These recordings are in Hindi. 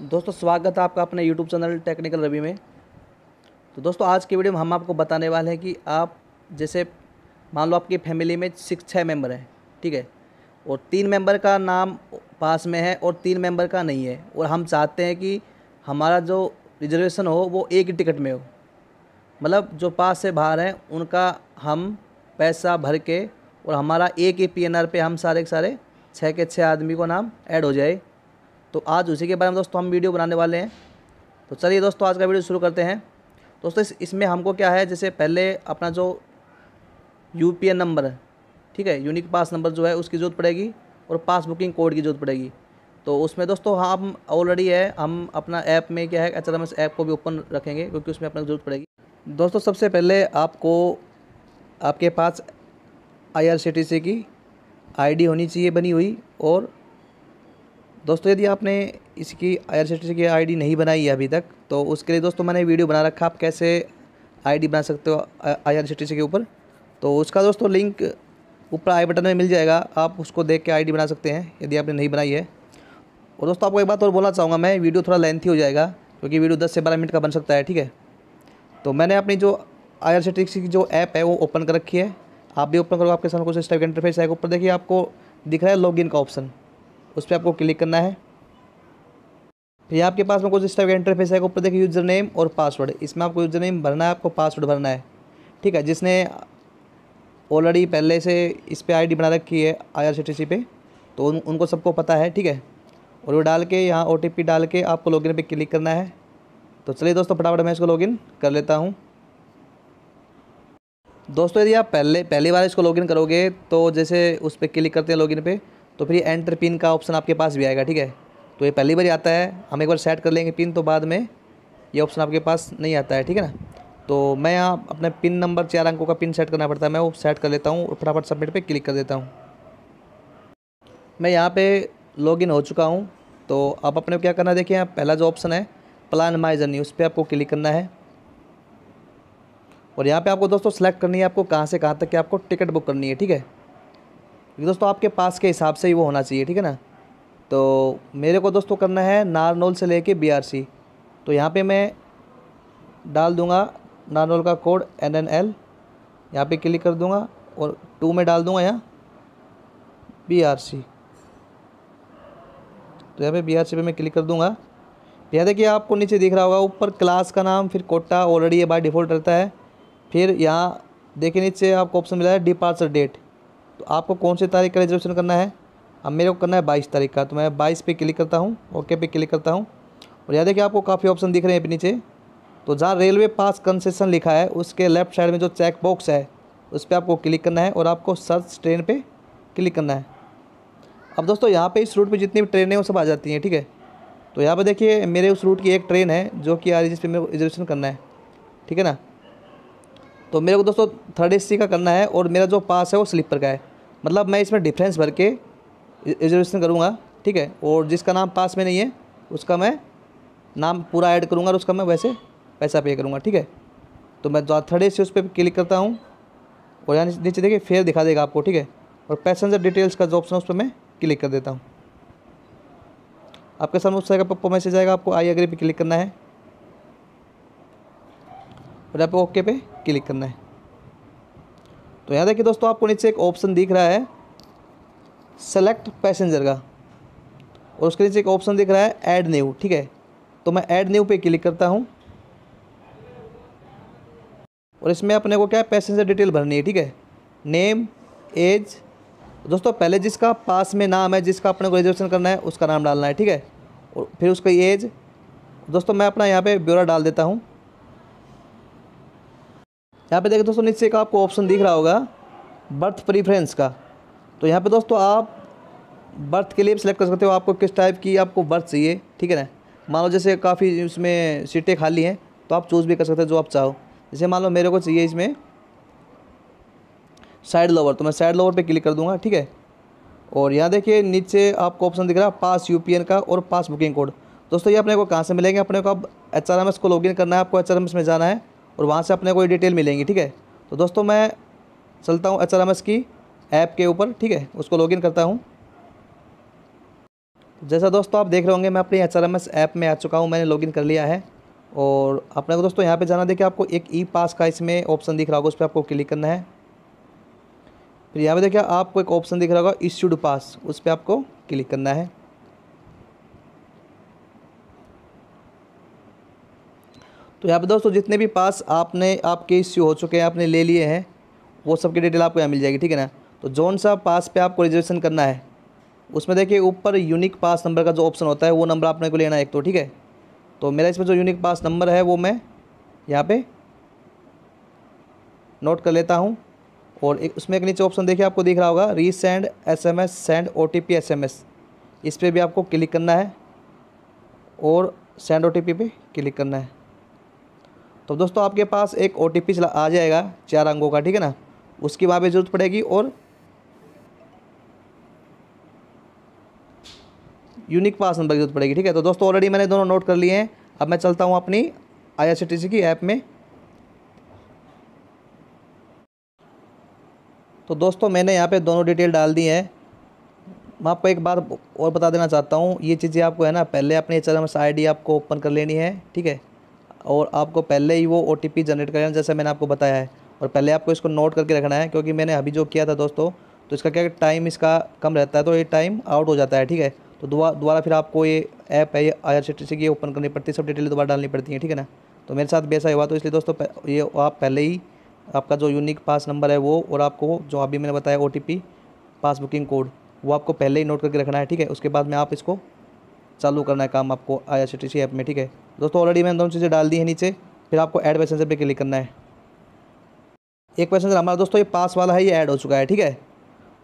दोस्तों स्वागत है आपका अपने YouTube चैनल टेक्निकल रवि में तो दोस्तों आज की वीडियो में हम आपको बताने वाले हैं कि आप जैसे मान लो आपकी फैमिली में सिक्स छः मेंबर हैं ठीक है और तीन मेंबर का नाम पास में है और तीन मेंबर का नहीं है और हम चाहते हैं कि हमारा जो रिजर्वेशन हो वो एक ही टिकट में हो मतलब जो पास से बाहर हैं उनका हम पैसा भर के और हमारा एक ही पी एन आर पे हम सारे के सारे छः के छः आदमी को नाम ऐड हो जाए तो आज उसी के बारे में दोस्तों हम वीडियो बनाने वाले हैं तो चलिए दोस्तों आज का वीडियो शुरू करते हैं दोस्तों इस इसमें हमको क्या है जैसे पहले अपना जो यू नंबर ठीक है यूनिक पास नंबर जो है उसकी ज़रूरत पड़ेगी और पास बुकिंग कोड की ज़रूरत पड़ेगी तो उसमें दोस्तों हाँ हम ऑलरेडी है हम अपना ऐप में क्या है एच आर ऐप को भी ओपन रखेंगे क्योंकि उसमें अपना ज़रूरत पड़ेगी दोस्तों सबसे पहले आपको आपके पास I R C T C की आईडी होनी चाहिए बनी हुई और दोस्तों यदि आपने इसकी आई की आईडी नहीं बनाई है अभी तक तो उसके लिए दोस्तों मैंने वीडियो बना रखा आप कैसे आईडी बना सकते हो आई आर के ऊपर तो उसका दोस्तों लिंक ऊपर आई बटन में मिल जाएगा आप उसको देख के आई बना सकते हैं यदि आपने नहीं बनाई है और दोस्तों आपको एक बात और बोलना चाहूँगा मैं वीडियो थोड़ा लेंथी हो जाएगा क्योंकि वीडियो दस से बारह मिनट का बन सकता है ठीक है तो मैंने अपनी जो आई आर की जो ऐप है वो ओपन कर रखी है आप भी ओपन करो आपके सामने कुछ इस टाइप का इंटरफेस आएगा ऊपर देखिए आपको दिख रहा है लॉगिन का ऑप्शन उस पर आपको क्लिक करना है फिर आपके पास में कुछ इस टाइप का इंटरफेस है ऊपर देखिए यूज़र नेम और पासवर्ड इसमें आपको यूज़र नेम भरना है आपको पासवर्ड भरना है ठीक है जिसने ऑलरेडी पहले से इस पर आईडी बना रखी है सी पे तो उन, उनको सबको पता है ठीक है और वो डाल के यहाँ ओ डाल के आपको लॉगिन पे क्लिक करना है तो चलिए दोस्तों फटाफट मैं इसको लॉगिन कर लेता हूँ दोस्तों यदि आप पहले पहली बार इसको लॉगिन करोगे तो जैसे उस पर क्लिक करते हैं लॉगिन पे तो फिर ये एंटर पिन का ऑप्शन आपके पास भी आएगा ठीक है तो ये पहली बार आता है हम एक बार सेट कर लेंगे पिन तो बाद में ये ऑप्शन आपके पास नहीं आता है ठीक है ना तो मैं यहाँ अपने पिन नंबर चार अंकों का पिन सेट करना पड़ता है मैं वो सेट कर लेता हूँ और फटाफट सबमिट पे क्लिक कर देता हूँ मैं यहाँ पे लॉगिन हो चुका हूँ तो आप अपने क्या करना देखिए यहाँ पहला जो ऑप्शन है प्लान माई जर्नी उस पर आपको क्लिक करना है और यहाँ पे आपको दोस्तों सेलेक्ट करनी है आपको कहाँ से कहाँ तक कि आपको टिकट बुक करनी है ठीक है दोस्तों आपके पास के हिसाब से ही वो होना चाहिए ठीक है ना तो मेरे को दोस्तों करना है नारनोल से लेके बीआरसी तो यहाँ पे मैं डाल दूँगा नारनोल का कोड एन एन एल यहाँ पर क्लिक कर दूँगा और टू में डाल दूँगा यहाँ बी आर सी तो यहाँ पे बी आर सी पे मैं क्लिक कर दूँगा यहाँ देखिए आपको नीचे दिख रहा होगा ऊपर क्लास का नाम फिर कोटा ऑलरेडी ये बाय डिफ़ॉल्ट रहता है फिर यहाँ देखिए नीचे आपको ऑप्शन मिला है डिपार्चर डेट तो आपको कौन सी तारीख का रिजर्वेशन करना है अब मेरे को करना है बाईस तारीख का तो मैं बाईस पे क्लिक करता हूँ ओके पे क्लिक करता हूँ और याद है कि आपको काफ़ी ऑप्शन दिख रहे हैं नीचे तो जहाँ रेलवे पास कंसेशन लिखा है उसके लेफ्ट साइड में जो चेक बॉक्स है उस पर आपको क्लिक करना है और आपको सर्च ट्रेन पर क्लिक करना है अब दोस्तों यहाँ पर इस रूट पर जितनी भी ट्रेनें हैं वो सब आ जाती हैं ठीक है तो यहाँ पर देखिए मेरे उस रूट की एक ट्रेन है जो कि आ रही है जिस पर मेरे को रिजर्वेशन करना है ठीक है ना तो मेरे को दोस्तों थर्ड ए का करना है और मेरा जो पास है वो स्लीपर का है मतलब मैं इसमें डिफ्रेंस भर के रिजर्वेशन करूँगा ठीक है और जिसका नाम पास में नहीं है उसका मैं नाम पूरा ऐड करूँगा और उसका मैं वैसे पैसा पे करूँगा ठीक है तो मैं थर्ड ए उस पर क्लिक करता हूँ और यहाँ नीचे देखिए फेयर दिखा देगा आपको ठीक है और पैसेंजर डिटेल्स का जो ऑप्शन है उस पर मैं क्लिक कर देता हूँ आपके सामने उस तरह का पप्पो मैसेज आएगा आपको आई एग्री पे क्लिक करना है और यहाँ ओके पे क्लिक करना है तो यहाँ देखिए दोस्तों आपको नीचे एक ऑप्शन दिख रहा है सेलेक्ट पैसेंजर का और उसके नीचे एक ऑप्शन दिख रहा है ऐड न्यू ठीक है तो मैं ऐड न्यू पे क्लिक करता हूँ और इसमें अपने को क्या है पैसेंजर डिटेल भरनी है ठीक है नेम एज दोस्तों पहले जिसका पास में नाम है जिसका अपने को रिजर्वेशन करना है उसका नाम डालना है ठीक है और फिर उसका एज दोस्तों मैं अपना यहाँ पे ब्यौरा डाल देता हूँ यहाँ पे देखें दोस्तों नीचे का आपको ऑप्शन दिख रहा होगा बर्थ प्रीफ्रेंस का तो यहाँ पे दोस्तों आप बर्थ के लिए भी सिलेक्ट कर सकते हो आपको किस टाइप की आपको बर्थ चाहिए ठीक है ना मान लो जैसे काफ़ी उसमें सीटें खाली हैं तो आप चूज़ भी कर सकते हो जो आप चाहो जैसे मान लो मेरे को चाहिए इसमें साइड लोवर तो मैं साइड लोवर पर क्लिक कर दूँगा ठीक है और यहाँ देखिए नीचे आपको ऑप्शन दिख रहा है पास यू का और पास बुकिंग कोड दोस्तों ये अपने को कहाँ से मिलेंगे अपने को अब एच आर एम एस को लॉगिन करना है आपको एच आर एम एस में जाना है और वहाँ से अपने को ये डिटेल मिलेंगी ठीक है तो दोस्तों मैं चलता हूँ एच आर एम एस की ऐप के ऊपर ठीक है उसको लॉगिन करता हूँ जैसा दोस्तों आप देख रहे होंगे मैं अपनी H R M S app में आ चुका हूँ मैंने लॉगिन कर लिया है और अपने को दोस्तों यहाँ पे जाना देखिए आपको एक ई पास का इसमें ऑप्शन दिख रहा होगा उस पर आपको क्लिक करना है फिर यहाँ पे देखिए आपको एक ऑप्शन दिख रहा होगा इश्यूड पास उस पर आपको क्लिक करना है तो यहाँ पर दोस्तों जितने भी पास आपने आपके इश्यू हो चुके हैं आपने ले लिए हैं वो सब की डिटेल आपको यहाँ मिल जाएगी ठीक है ना तो जौन सा पास पे आपको रिजर्वेशन करना है उसमें देखिए ऊपर यूनिक पास नंबर का जो ऑप्शन होता है वो नंबर आपने को लेना है एक तो ठीक है तो मेरा इसमें जो यूनिक पास नंबर है वो मैं यहाँ पर नोट कर लेता हूँ और एक उसमें एक नीचे ऑप्शन देखिए आपको दिख रहा होगा resend S send O T P S M S इस पर भी आपको क्लिक करना है और सेंड ओ टी पी पे क्लिक करना है तो दोस्तों आपके पास एक ओ चला आ जाएगा चार अंगों का ठीक है ना उसकी वहाँ पर ज़रूरत पड़ेगी और यूनिक पास नंबर की जरूरत पड़ेगी ठीक है तो दोस्तों ऑलरेडी मैंने दोनों नोट कर लिए हैं अब मैं चलता हूँ अपनी आई की ऐप में तो दोस्तों मैंने यहाँ पे दोनों डिटेल डाल दी हैं मैं आपको एक बार और बता देना चाहता हूँ ये चीज़ें आपको है ना पहले अपने आई डी आपको ओपन कर लेनी है ठीक है और आपको पहले ही वो ओ जनरेट कर जैसे मैंने आपको बताया है और पहले आपको इसको नोट करके रखना है क्योंकि मैंने अभी जो किया था दोस्तों तो इसका क्या टाइम इसका कम रहता है तो ये टाइम आउट हो जाता है ठीक है तो दोबारा फिर आपको ये ऐप है ये I R C T C की ओपन करनी पड़ती है सब डिटेल दोबारा डालनी पड़ती है ठीक है ना तो मेरे साथ भी ऐसा हुआ तो इसलिए दोस्तों ये आप पहले ही आपका जो यूनिक पास नंबर है वो और आपको जो अभी मैंने बताया O T pass booking code वो आपको पहले ही नोट करके रखना है ठीक है उसके बाद में आप इसको चालू करना है काम आपको आई ऐप में ठीक है दोस्तों ऑलरेडी मैंने दोनों चीज़ें डाल दी है नीचे फिर आपको एड पैसेंजर पर क्लिक करना है एक पैसेंजर हमारा दोस्तों ये पास वाला है ये ऐड हो चुका है ठीक है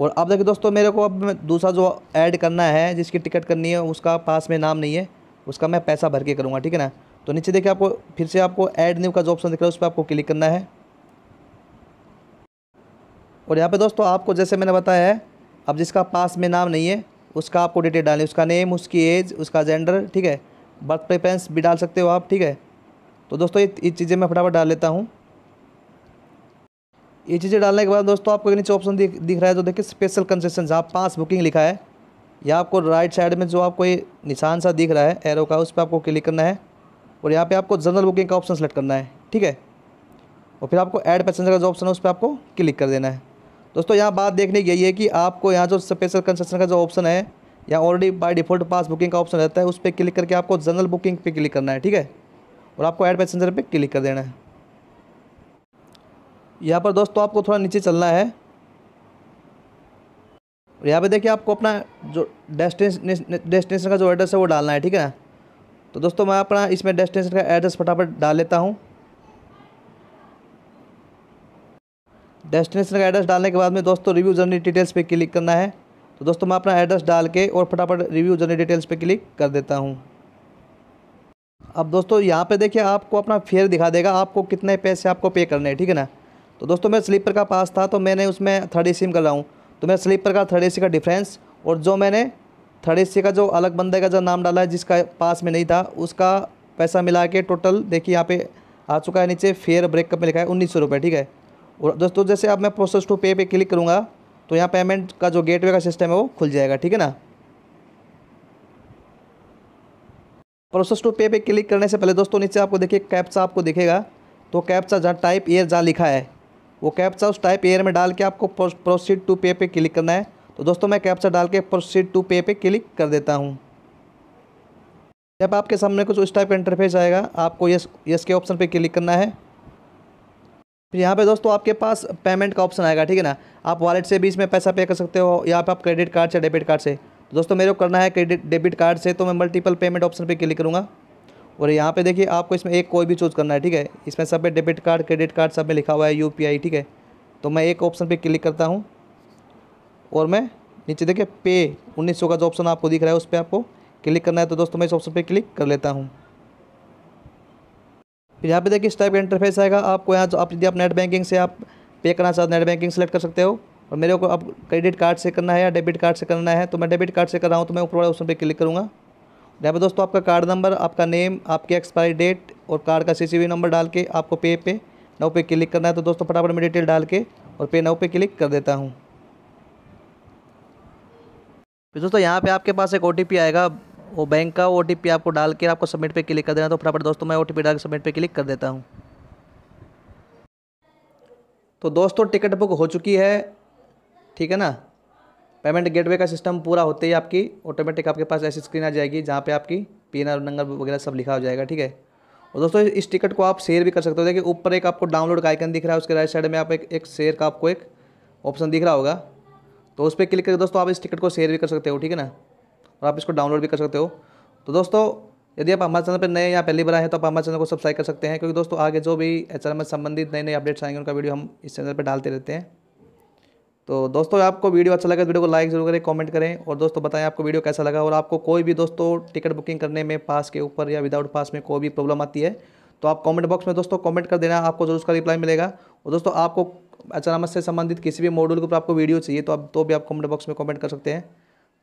और अब देखिए दोस्तों मेरे को अब दूसरा जो ऐड करना है जिसकी टिकट करनी है उसका पास में नाम नहीं है उसका मैं पैसा भर के करूँगा ठीक है ना तो नीचे देखिए आपको फिर से आपको ऐड न्यू का जो ऑप्शन दिख रहा है उस पर आपको क्लिक करना है और यहाँ पे दोस्तों आपको जैसे मैंने बताया है अब जिसका पास में नाम नहीं है उसका आपको डिटेल डालें उसका नेम उसकी एज उसका जेंडर ठीक है बर्थ प्रेफरेंस भी डाल सकते हो आप ठीक है तो दोस्तों ये ये चीज़ें मैं फटाफट डाल लेता हूँ ये चीज़ें डालने के बाद दोस्तों आपको नीचे ऑप्शन दिख दिख रहा है जो देखिए स्पेशल कंसेशन जहाँ पाँच बुकिंग लिखा है या आपको राइट साइड में जो आपको ये निशान सा दिख रहा है एरो का उस पर आपको क्लिक करना है और यहाँ पे आपको जनरल बुकिंग का ऑप्शन सेलेक्ट करना है ठीक है और फिर आपको ऐड पैसेंजर का जो ऑप्शन है उस पर आपको क्लिक कर देना है दोस्तों यहाँ बात देखने की यही है कि आपको यहाँ जो स्पेशल कंसेशन का जो ऑप्शन है या already by default pass booking का ऑप्शन रहता है उस पर क्लिक करके आपको जनरल बुकिंग पे क्लिक करना है ठीक है और आपको एड पैसेंजर पे क्लिक कर देना है यहाँ पर दोस्तों आपको थोड़ा नीचे चलना है और यहाँ पर देखिए आपको अपना जो डेस्टिनेशन डेस्टिनेशन का जो एड्रेस है वो डालना है ठीक है ना तो दोस्तों मैं अपना इसमें डेस्टिनेशन का एड्रेस फटाफट डाल लेता हूँ डेस्टिनेशन का एड्रेस डालने के बाद में दोस्तों रिव्यू जर्नी डिटेल्स पे क्लिक करना है तो दोस्तों मैं अपना एड्रेस डाल के और फटाफट रिव्यू जर्नी डिटेल्स पे क्लिक कर देता हूँ अब दोस्तों यहाँ पे देखिए आपको अपना फेयर दिखा देगा आपको कितने पैसे आपको पे करने हैं ठीक है ना तो दोस्तों मैं स्लीपर का पास था तो मैंने उसमें थर्ड ए कर रहा हूँ तो मैं स्लीपर का थर्ड ए का डिफ्रेंस और जो मैंने थर्ड ए का जो अलग बंदे का जो नाम डाला है जिसका पास में नहीं था उसका पैसा मिला के टोटल देखिए यहाँ पे आ चुका है नीचे फेयर ब्रेकअप में लिखा है उन्नीस सौ रुपये ठीक है और दोस्तों तो जैसे अब मैं प्रोसेस टू पे पे क्लिक करूँगा तो यहाँ पेमेंट का जो गेटवे का सिस्टम है वो खुल जाएगा ठीक है ना प्रोसेस टू पे पे क्लिक करने से पहले दोस्तों नीचे आपको देखिए कैप्चा आपको दिखेगा तो कैप्चा जहाँ टाइप एयर जहाँ लिखा है वो कैप्चा उस टाइप एयर में डाल के आपको प्रोसीड टू पे पे क्लिक करना है तो दोस्तों मैं कैप्चा डाल के प्रोसीड टू पे पे क्लिक कर देता हूँ जब आपके सामने कुछ उस टाइप का इंटरफेस आएगा आपको यस यस के ऑप्शन पे क्लिक करना है यहाँ पे दोस्तों आपके पास पेमेंट का ऑप्शन आएगा ठीक है ना आप वॉलेट से भी इसमें पैसा पे कर सकते हो या पे आप क्रेडिट कार्ड से डेबिट कार्ड से तो दोस्तों मेरे को करना है क्रेडिट डेबिट कार्ड से तो मैं मल्टीपल पेमेंट ऑप्शन पे क्लिक करूँगा और यहाँ पे देखिए आपको इसमें एक कोई भी चूज़ करना है ठीक है इसमें सब में डेबिट कार्ड क्रेडिट कार्ड सब में लिखा हुआ है यू ठीक है तो मैं एक ऑप्शन पर क्लिक करता हूँ और मैं नीचे देखिए पे उन्नीस का जो ऑप्शन आपको दिख रहा है उस पर आपको क्लिक करना है तो दोस्तों मैं इस ऑप्शन पर क्लिक कर लेता हूँ फिर यहाँ पे देखिए इस टाइप का इंटरफेस आएगा आपको यहाँ आप यदि आप नेट बैंकिंग से आप पे करना चाहते नेट बैंकिंग सेलेक्ट कर सकते हो और मेरे को अब क्रेडिट कार्ड से करना है या डेबिट कार्ड से करना है तो मैं डेबिट कार्ड से कर रहा हूँ तो मैं ऊपर वाले ऑप्शन पर क्लिक करूँगा यहाँ पर दोस्तों आपका कार्ड नंबर आपका नेम आपकी एक्सपायरी डेट और कार्ड का सी नंबर डाल के आपको पे पे नाउ पे क्लिक करना है तो दोस्तों फटाफट में डिटेल डाल के और पे नौ पे क्लिक कर देता हूँ फिर दोस्तों यहाँ पे आपके पास एक ओ आएगा वो बैंक का ओ आपको डाल के आपको सबमिट पे क्लिक कर देना तो फटाफट दोस्तों मैं ओ टी डाल के सबमिट पे क्लिक कर देता हूँ तो दोस्तों टिकट बुक हो चुकी है ठीक है ना पेमेंट गेटवे का सिस्टम पूरा होते ही आपकी ऑटोमेटिक आपके पास ऐसी स्क्रीन आ जाएगी जहाँ पे आपकी पी एन नंबर वगैरह सब लिखा हो जाएगा ठीक है और दोस्तों इस टिकट को आप शेयर भी कर सकते हो देखिए ऊपर एक आपको डाउनलोड का आइकन दिख रहा है उसके राइट साइड में आप एक, एक शेयर का आपको एक ऑप्शन दिख रहा होगा तो उस पर क्लिक करके दोस्तों आप इस टिकट को शेयर भी कर सकते हो ठीक है ना और आप इसको डाउनलोड भी कर सकते हो तो दोस्तों यदि आप हमारे चैनल पर नए या पहली बार आए हैं तो आप हमारे चैनल को सब्सक्राइब कर सकते हैं क्योंकि दोस्तों आगे जो भी एच संबंधित नए नए अपडेट्स आएंगे उनका वीडियो हम इस चैनल पर डालते रहते हैं तो दोस्तों आपको वीडियो अच्छा लगा तो वीडियो को लाइक जरूर करें कमेंट करें और दोस्तों बताएं आपको वीडियो कैसा लगा और आपको कोई भी दोस्तों टिकट बुकिंग करने में पास के ऊपर या विदाउट पास में कोई भी प्रॉब्लम आती है तो आप कमेंट बॉक्स में दोस्तों कमेंट कर देना आपको जरूर उसका रिप्लाई मिलेगा और दोस्तों आपको अचानक से संबंधित किसी भी मॉड्यूल के ऊपर आपको वीडियो चाहिए तो आप तो भी आप कॉमेंट बॉक्स में कॉमेंट कर सकते हैं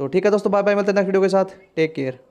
तो ठीक है दोस्तों बाय बाय मिलते हैं नेक्स्ट वीडियो के साथ टेक केयर